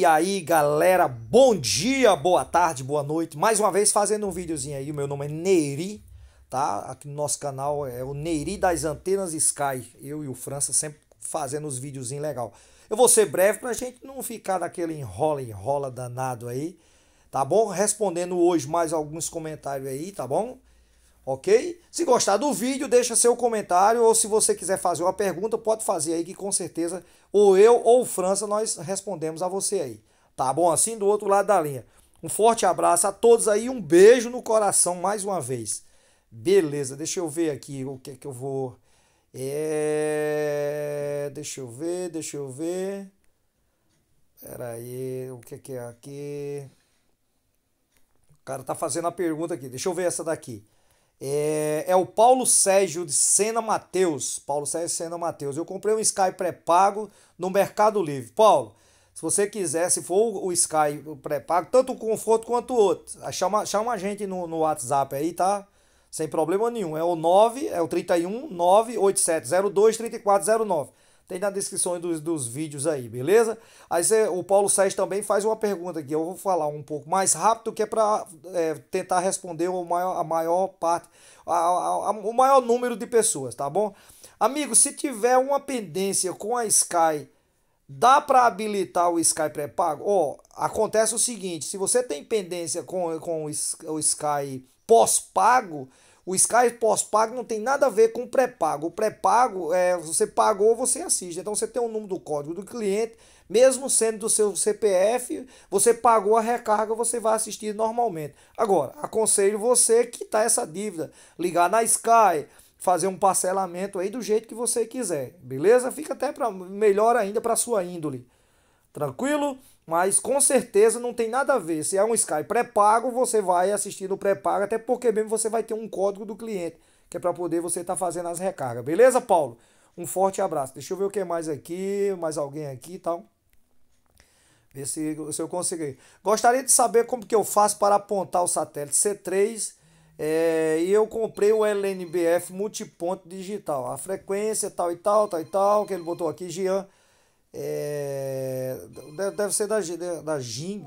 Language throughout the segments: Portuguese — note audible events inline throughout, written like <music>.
E aí galera, bom dia, boa tarde, boa noite. Mais uma vez fazendo um videozinho aí. meu nome é Neiri, tá? Aqui no nosso canal é o Neiri das Antenas Sky. Eu e o França sempre fazendo os videozinhos legal. Eu vou ser breve pra gente não ficar daquele enrola, enrola danado aí, tá bom? Respondendo hoje mais alguns comentários aí, tá bom? ok? Se gostar do vídeo, deixa seu comentário ou se você quiser fazer uma pergunta, pode fazer aí que com certeza ou eu ou França nós respondemos a você aí. Tá bom? Assim do outro lado da linha. Um forte abraço a todos aí, um beijo no coração mais uma vez. Beleza, deixa eu ver aqui o que é que eu vou. É... Deixa eu ver, deixa eu ver. Pera aí, o que é que é aqui? O cara tá fazendo a pergunta aqui. Deixa eu ver essa daqui. É, é o Paulo Sérgio de Sena Mateus. Paulo Sérgio Sena Mateus. Eu comprei um Sky pré-pago no Mercado Livre. Paulo, se você quiser, se for o Sky pré-pago, tanto o conforto quanto o outro, ah, chama, chama a gente no, no WhatsApp aí, tá? Sem problema nenhum. É o 9, é o 31 98702 tem na descrição dos, dos vídeos aí, beleza? Aí você, o Paulo Sérgio também faz uma pergunta aqui. Eu vou falar um pouco mais rápido que é para é, tentar responder o maior, a maior parte, a, a, a, o maior número de pessoas, tá bom? Amigo, se tiver uma pendência com a Sky, dá para habilitar o Sky pré-pago? Ó, oh, acontece o seguinte: se você tem pendência com, com o Sky pós-pago o Sky pós-pago não tem nada a ver com pré-pago. O pré-pago é você pagou, você assiste. Então você tem o número do código do cliente, mesmo sendo do seu CPF, você pagou a recarga, você vai assistir normalmente. Agora, aconselho você quitar essa dívida, ligar na Sky, fazer um parcelamento aí do jeito que você quiser, beleza? Fica até para melhor ainda para sua índole. Tranquilo? Mas com certeza não tem nada a ver. Se é um Sky pré-pago, você vai assistir no pré-pago, até porque mesmo você vai ter um código do cliente, que é para poder você estar tá fazendo as recargas. Beleza, Paulo? Um forte abraço. Deixa eu ver o que mais aqui, mais alguém aqui e tal. Ver se, se eu ir. Gostaria de saber como que eu faço para apontar o satélite C3 é, eh, e eu comprei o LNBF multiponto digital. A frequência tal e tal, tal e tal, que ele botou aqui, Gian é, deve ser da, da GIM,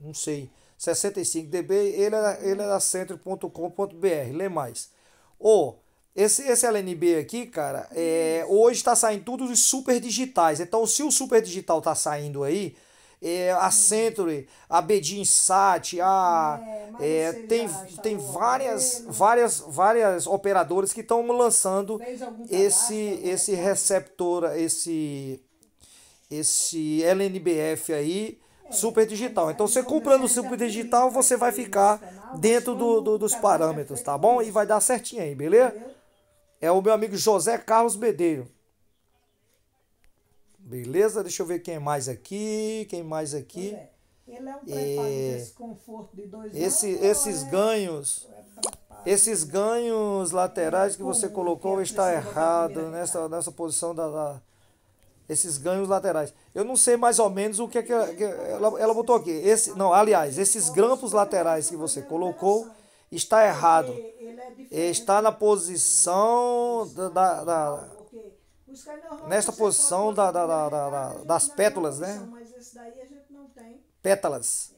não sei, 65 dB, ele é, ele é da centro.com.br, lê mais. Ou, oh, esse, esse LNB aqui, cara, é, hoje está saindo tudo de super digitais, então se o super digital está saindo aí, é, a hum. Century, a Bedin Sat, a é, é, tem, tá tem né? várias, várias, várias operadoras que estão lançando esse, né? esse receptor, esse esse LNBF aí, super digital. Então, você comprando o super digital, você vai ficar dentro do, do, dos parâmetros, tá bom? E vai dar certinho aí, beleza? É o meu amigo José Carlos Bedeiro. Beleza? Deixa eu ver quem é mais aqui, quem mais aqui. É. Ele é um é, preparo é, desse conforto de dois esse, anos, Esses é, ganhos, é esses ganhos laterais que você colocou está errado nessa, nessa posição da, da esses ganhos laterais. Eu não sei mais ou menos o que, é que, é que ela, ela botou aqui. Esse, não, aliás, esses grampos laterais que você colocou está errado. Está na posição da, da, da nesta posição da, da, da, da, das pétalas, né? Pétalas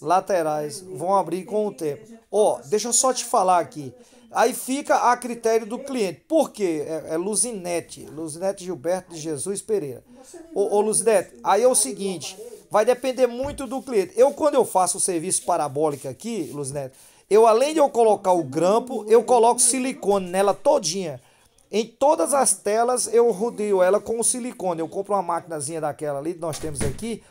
laterais vão abrir com o tempo. Ó, oh, deixa eu só te falar aqui. Aí fica a critério do cliente. Por quê? É, é Luzinete, Luzinete Gilberto de Jesus Pereira. Ô, ô Luzinete, aí é o seguinte, vai depender muito do cliente. Eu, quando eu faço o serviço parabólica aqui, Luzinete, eu além de eu colocar o grampo, eu coloco silicone nela todinha. Em todas as telas eu rodeio ela com silicone. Eu compro uma maquinazinha daquela ali, nós temos aqui,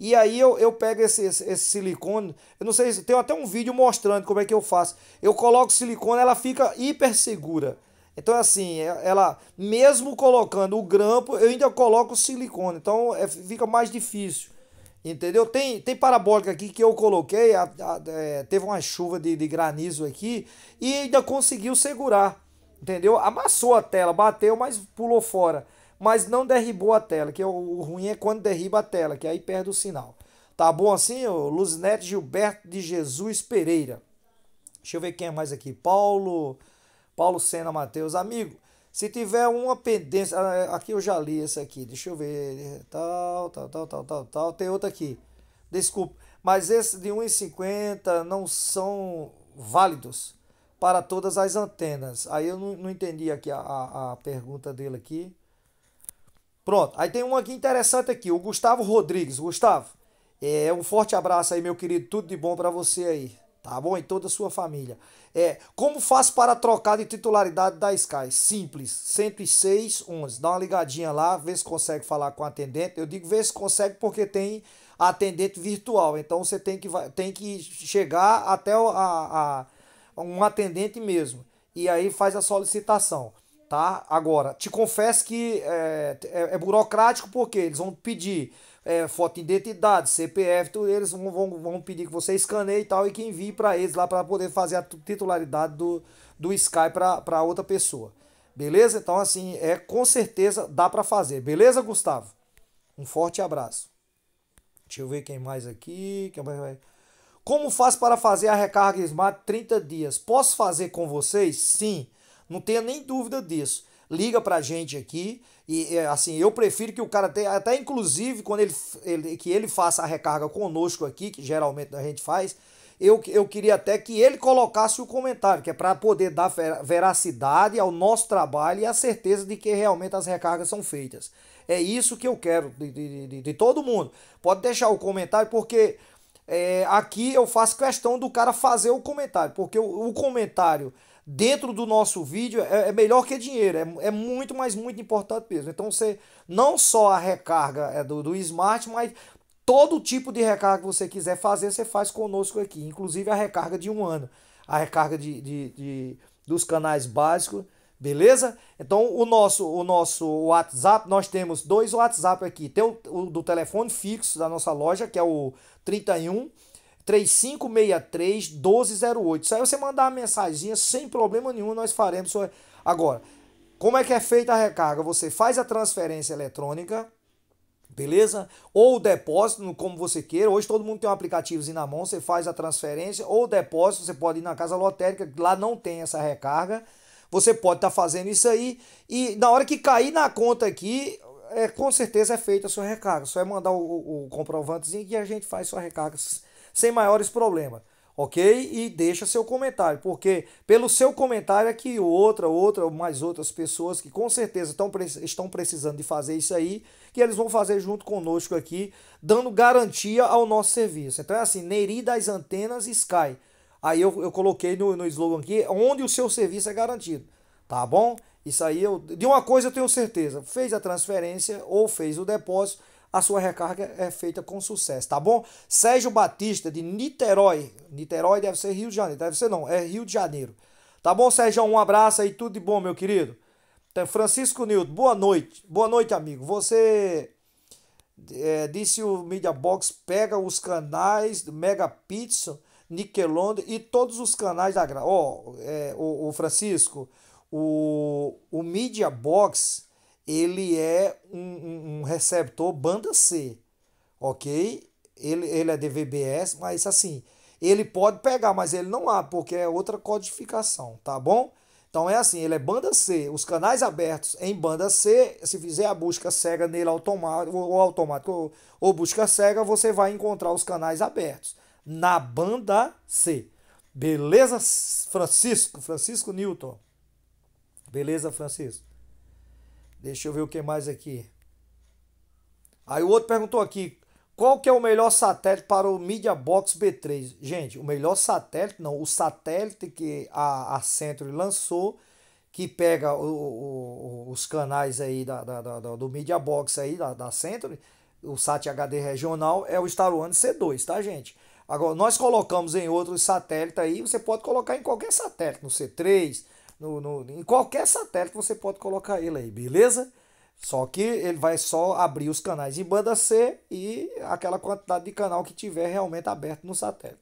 e aí eu, eu pego esse, esse, esse silicone, eu não sei, tem até um vídeo mostrando como é que eu faço. Eu coloco silicone, ela fica hiper segura. Então, assim, é, ela, mesmo colocando o grampo, eu ainda coloco o silicone. Então, é, fica mais difícil. Entendeu? Tem, tem parabólica aqui que eu coloquei, a, a, é, teve uma chuva de, de granizo aqui e ainda conseguiu segurar. Entendeu? Amassou a tela, bateu, mas pulou fora mas não derribou a tela, que é o ruim é quando derriba a tela, que aí perde o sinal. Tá bom assim, ó, Luzinete Gilberto de Jesus Pereira. Deixa eu ver quem é mais aqui. Paulo, Paulo Sena Mateus, amigo. Se tiver uma pendência, ah, é, aqui eu já li esse aqui. Deixa eu ver, tal, tal, tal, tal, tal, tal. Tem outra aqui. Desculpa, mas esse de 1,50 não são válidos para todas as antenas. Aí eu não, não entendi aqui a, a, a pergunta dele aqui. Pronto, aí tem um aqui interessante aqui, o Gustavo Rodrigues. Gustavo, é um forte abraço aí, meu querido, tudo de bom para você aí, tá bom? E toda a sua família. É, como faço para trocar de titularidade da Sky? Simples, 106 11. Dá uma ligadinha lá, vê se consegue falar com o atendente. Eu digo vê se consegue porque tem atendente virtual, então você tem que, tem que chegar até a, a, a um atendente mesmo. E aí faz a solicitação. Tá? Agora, te confesso que é, é, é burocrático porque eles vão pedir é, foto de identidade, CPF, tudo, eles vão, vão, pedir que você escaneie e tal e que envie para eles lá para poder fazer a titularidade do, do Sky para outra pessoa. Beleza? Então, assim, é com certeza dá para fazer. Beleza, Gustavo? Um forte abraço. Deixa eu ver quem mais aqui. Quem mais... Como faço para fazer a recarga Smart 30 dias? Posso fazer com vocês? Sim. Não tenha nem dúvida disso. Liga pra gente aqui. E assim, eu prefiro que o cara tenha, até inclusive, quando ele, ele que ele faça a recarga conosco aqui, que geralmente a gente faz, eu, eu queria até que ele colocasse o comentário, que é para poder dar veracidade ao nosso trabalho e a certeza de que realmente as recargas são feitas. É isso que eu quero de, de, de, de todo mundo. Pode deixar o comentário, porque é, aqui eu faço questão do cara fazer o comentário, porque o, o comentário dentro do nosso vídeo é, é melhor que dinheiro, é, é, muito, mais muito importante mesmo. Então você não só a recarga é do, do smart, mas todo tipo de recarga que você quiser fazer, você faz conosco aqui, inclusive a recarga de um ano, a recarga de, de, de dos canais básicos. Beleza? Então o nosso o nosso WhatsApp, nós temos dois WhatsApp aqui. Tem o, o do telefone fixo da nossa loja, que é o 31 3563 1208. Isso aí você mandar uma mensagem sem problema nenhum, nós faremos. Agora, como é que é feita a recarga? Você faz a transferência eletrônica, beleza? Ou o depósito, como você queira. Hoje todo mundo tem um aplicativo na mão, você faz a transferência ou o depósito, você pode ir na casa lotérica, lá não tem essa recarga. Você pode estar tá fazendo isso aí e na hora que cair na conta aqui, é, com certeza é feita a sua recarga. Só é mandar o, o, o comprovantezinho que a gente faz sua recarga sem maiores problemas. Ok? E deixa seu comentário, porque pelo seu comentário é que outra, outra, ou mais outras pessoas que com certeza tão, estão precisando de fazer isso aí, que eles vão fazer junto conosco aqui, dando garantia ao nosso serviço. Então é assim, Neri das Antenas Sky. Aí eu, eu coloquei no, no slogan aqui, onde o seu serviço é garantido. Tá bom? Isso aí eu. De uma coisa eu tenho certeza. Fez a transferência ou fez o depósito, a sua recarga é feita com sucesso, tá bom? Sérgio Batista, de Niterói. Niterói deve ser Rio de Janeiro. Deve ser não, é Rio de Janeiro. Tá bom, Sérgio? Um abraço aí, tudo de bom, meu querido. Francisco Nildo, boa noite. Boa noite, amigo. Você é, disse o Media Box pega os canais do Mega Pizza, Nickelodeon e todos os canais da Gra. Ó, oh, é, o, o Francisco, o, o Media Box ele é um, um receptor banda C, ok? Ele, ele é DVBS, mas assim, ele pode pegar, mas ele não há, porque é outra codificação, tá bom? Então é assim, ele é banda C. Os canais abertos em banda C, se fizer a busca cega nele automático, ou automático, ou, ou busca cega, você vai encontrar os canais abertos na banda C. Beleza, Francisco? Francisco Newton. Beleza, Francisco? Deixa eu ver o que mais aqui. Aí o outro perguntou aqui, qual que é o melhor satélite para o Media Box B3? Gente, o melhor satélite, não, o satélite que a, a Century lançou, que pega o, o, os canais aí da, da, da, do Media Box aí, da, da Century, o SAT HD regional, é o Star One C2, tá, gente? Agora, nós colocamos em outros satélites aí, você pode colocar em qualquer satélite, no C3, no, no, em qualquer satélite você pode colocar ele aí, beleza? Só que ele vai só abrir os canais de banda C e aquela quantidade de canal que tiver realmente aberto no satélite.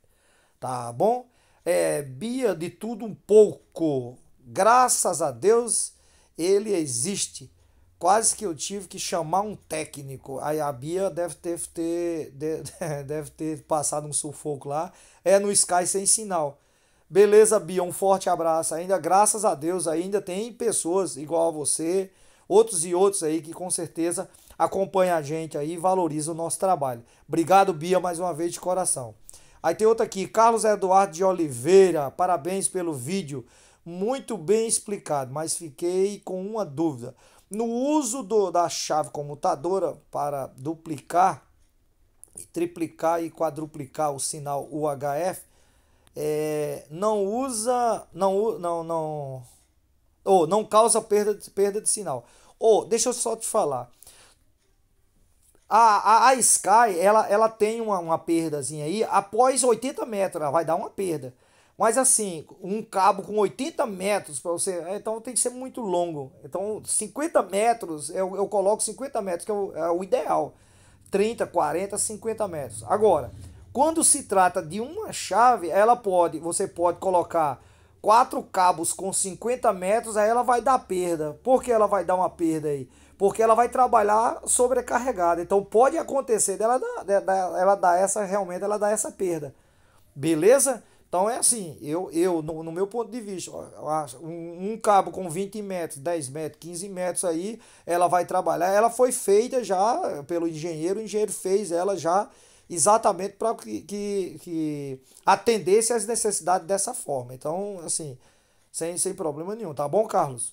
Tá bom? É, Bia de tudo um pouco. Graças a Deus ele existe. Quase que eu tive que chamar um técnico. Aí a Bia deve ter, ter, <laughs> deve ter passado um sufoco lá. É no Sky sem sinal. Beleza, Bia, um forte abraço. Ainda, graças a Deus, ainda tem pessoas igual a você, outros e outros aí que com certeza acompanham a gente aí e valorizam o nosso trabalho. Obrigado, Bia, mais uma vez de coração. Aí tem outra aqui, Carlos Eduardo de Oliveira, parabéns pelo vídeo. Muito bem explicado, mas fiquei com uma dúvida. No uso do, da chave comutadora para duplicar, triplicar e quadruplicar o sinal UHF, é, não usa, não, não, não, ou não causa perda, de perda de sinal. Ou, deixa eu só te falar, a, a, a, Sky, ela, ela tem uma, uma perdazinha aí, após 80 metros, ela vai dar uma perda. Mas assim, um cabo com 80 metros para você, é, então tem que ser muito longo. Então 50 metros, eu, eu coloco 50 metros, que é o, é o ideal. 30, 40, 50 metros. Agora, quando se trata de uma chave, ela pode, você pode colocar quatro cabos com 50 metros, aí ela vai dar perda. Por que ela vai dar uma perda aí? Porque ela vai trabalhar sobrecarregada. Então pode acontecer dela dar, ela dar essa realmente ela dar essa perda. Beleza? Então é assim, eu, eu no, no meu ponto de vista, um, um, cabo com 20 metros, 10 metros, 15 metros aí, ela vai trabalhar. Ela foi feita já pelo engenheiro, o engenheiro fez ela já exatamente para que, que, que atendesse às necessidades dessa forma. Então, assim, sem, sem problema nenhum, tá bom, Carlos?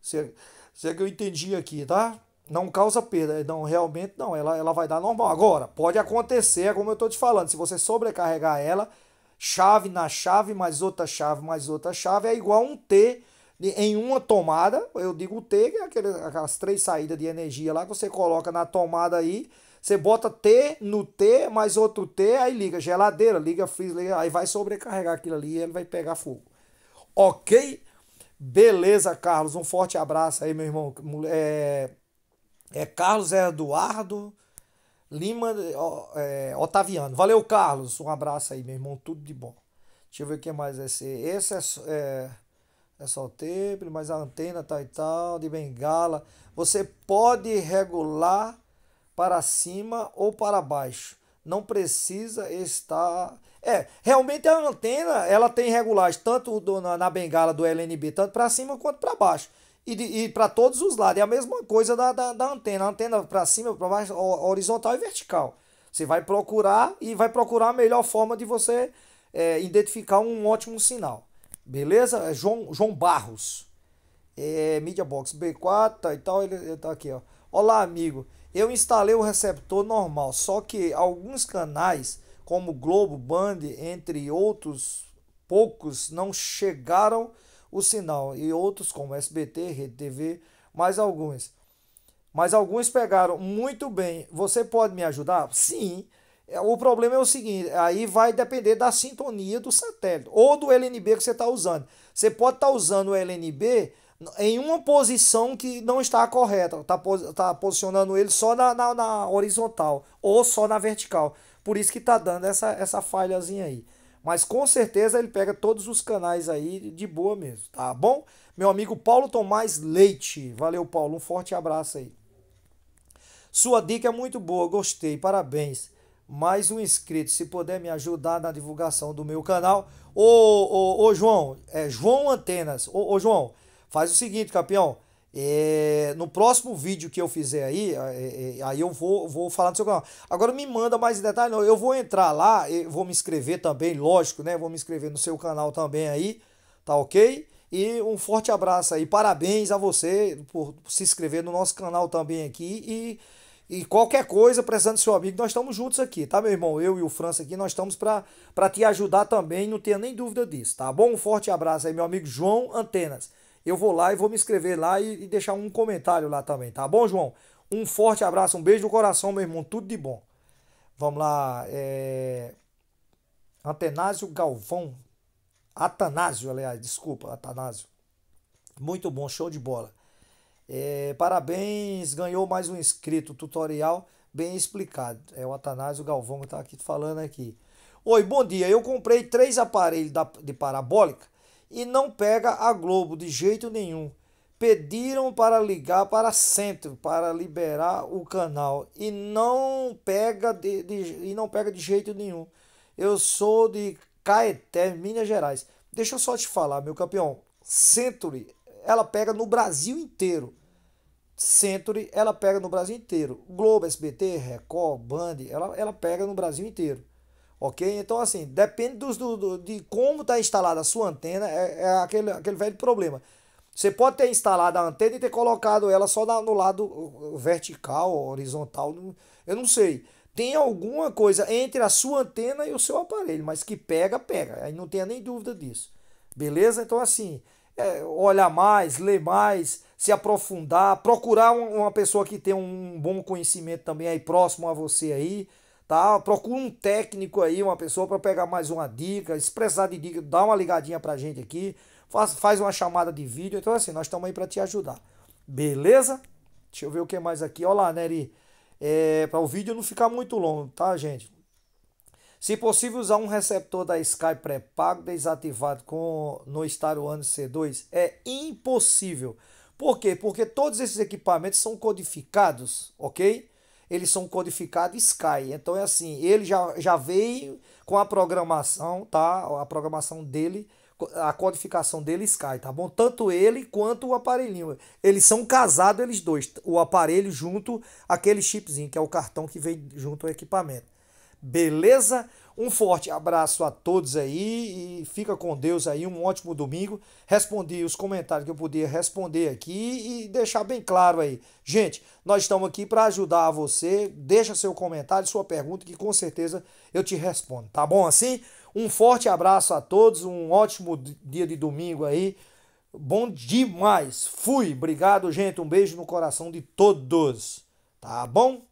Se, se é que eu entendi aqui, tá? Não causa perda, não, realmente não, ela, ela vai dar normal. Agora, pode acontecer, é como eu estou te falando, se você sobrecarregar ela, chave na chave, mais outra chave, mais outra chave, é igual um T em uma tomada, eu digo T, que é aquele, aquelas três saídas de energia lá que você coloca na tomada aí, você bota T no T, mais outro T, aí liga geladeira, liga freezer, aí vai sobrecarregar aquilo ali e ele vai pegar fogo. Ok? Beleza, Carlos. Um forte abraço aí, meu irmão. É, é Carlos Eduardo Lima é, Otaviano. Valeu, Carlos. Um abraço aí, meu irmão. Tudo de bom. Deixa eu ver o que mais é esse. Esse é, é, é só o tempo, mas a antena tal tá e tal, de bengala. Você pode regular para cima ou para baixo. Não precisa estar. É, realmente a antena ela tem regulagem tanto do, na, na, bengala do LNB, tanto para cima quanto para baixo. E, de, e para todos os lados. É a mesma coisa da, da, da antena. A antena para cima, para baixo, horizontal e vertical. Você vai procurar e vai procurar a melhor forma de você é, identificar um ótimo sinal. Beleza? É João, João Barros. É, Media Box B4 e tal. Ele, ele tá aqui, ó. Olá, amigo. Eu instalei o receptor normal, só que alguns canais, como Globo, Band, entre outros poucos, não chegaram o sinal e outros como SBT, RedeTV, mais alguns. Mas alguns pegaram muito bem. Você pode me ajudar? Sim. É, o problema é o seguinte, aí vai depender da sintonia do satélite ou do LNB que você está usando. Você pode estar tá usando o LNB em uma posição que não está correta, está tá posicionando ele só na, na, na, horizontal ou só na vertical. Por isso que está dando essa, essa falhazinha aí. Mas com certeza ele pega todos os canais aí de boa mesmo, tá bom? Meu amigo Paulo Tomás Leite. Valeu, Paulo. Um forte abraço aí. Sua dica é muito boa, gostei, parabéns. Mais um inscrito, se puder me ajudar na divulgação do meu canal. Ô, ô, ô João, é João Antenas. Ô, ô João, Faz o seguinte, campeão. É, no próximo vídeo que eu fizer aí, é, é, aí eu vou, vou falar no seu canal. Agora me manda mais detalhes. Não, eu vou entrar lá, vou me inscrever também, lógico, né? Vou me inscrever no seu canal também aí, tá ok? E um forte abraço aí. Parabéns a você por se inscrever no nosso canal também aqui. E, e qualquer coisa, precisando do seu amigo, nós estamos juntos aqui, tá, meu irmão? Eu e o França aqui, nós estamos para te ajudar também, não tenha nem dúvida disso, tá bom? Um forte abraço aí, meu amigo João Antenas eu vou lá e vou me inscrever lá e, e deixar um comentário lá também, tá bom, João? Um forte abraço, um beijo no coração, meu irmão, tudo de bom. Vamos lá, é... atanásio Galvão, Atanásio, aliás, desculpa, Atanásio. Muito bom, show de bola. É, parabéns, ganhou mais um inscrito, tutorial bem explicado. É o Atanásio Galvão que está aqui falando aqui. Oi, bom dia. Eu comprei três aparelhos da, de parabólica e não pega a Globo de jeito nenhum. Pediram para ligar para centro para liberar o canal e não pega de, de e não pega de jeito nenhum. Eu sou de Caeté, Minas Gerais. Deixa eu só te falar, meu campeão. Century, ela pega no Brasil inteiro. Century, ela pega no Brasil inteiro. Globo, SBT, Record, Band, ela, ela pega no Brasil inteiro. Ok? Então, assim, depende dos, do, do, de como está instalada a sua antena, é, é, aquele, aquele velho problema. Você pode ter instalado a antena e ter colocado ela só na, no lado vertical, horizontal, eu não sei. Tem alguma coisa entre a sua antena e o seu aparelho, mas que pega, pega. Aí não tenha nem dúvida disso. Beleza? Então, assim, é, olhar mais, ler mais, se aprofundar, procurar uma pessoa que tem um bom conhecimento também aí próximo a você aí tá? Procura um técnico aí, uma pessoa para pegar mais uma dica, expressar de dica, dá uma ligadinha pra gente aqui, faz, faz uma chamada de vídeo. Então, assim, nós estamos aí para te ajudar. Beleza? Deixa eu ver o que mais aqui. Olha lá, Neri. É, para o vídeo não ficar muito longo, tá, gente? Se possível, usar um receptor da Sky pré-pago desativado com, no Star One C2 é impossível. Por quê? Porque todos esses equipamentos são codificados, ok? eles são codificados Sky. Então é assim, ele já, já veio com a programação, tá? A programação dele, a codificação dele Sky, tá bom? Tanto ele quanto o aparelhinho. Eles são casados, eles dois. O aparelho junto aquele chipzinho, que é o cartão que vem junto ao equipamento. Beleza? Um forte abraço a todos aí e fica com Deus aí, um ótimo domingo. Respondi os comentários que eu podia responder aqui e deixar bem claro aí. Gente, nós estamos aqui para ajudar você. Deixa seu comentário, sua pergunta que com certeza eu te respondo. Tá bom assim? Um forte abraço a todos, um ótimo dia de domingo aí. Bom demais. Fui. Obrigado, gente. Um beijo no coração de todos. Tá bom?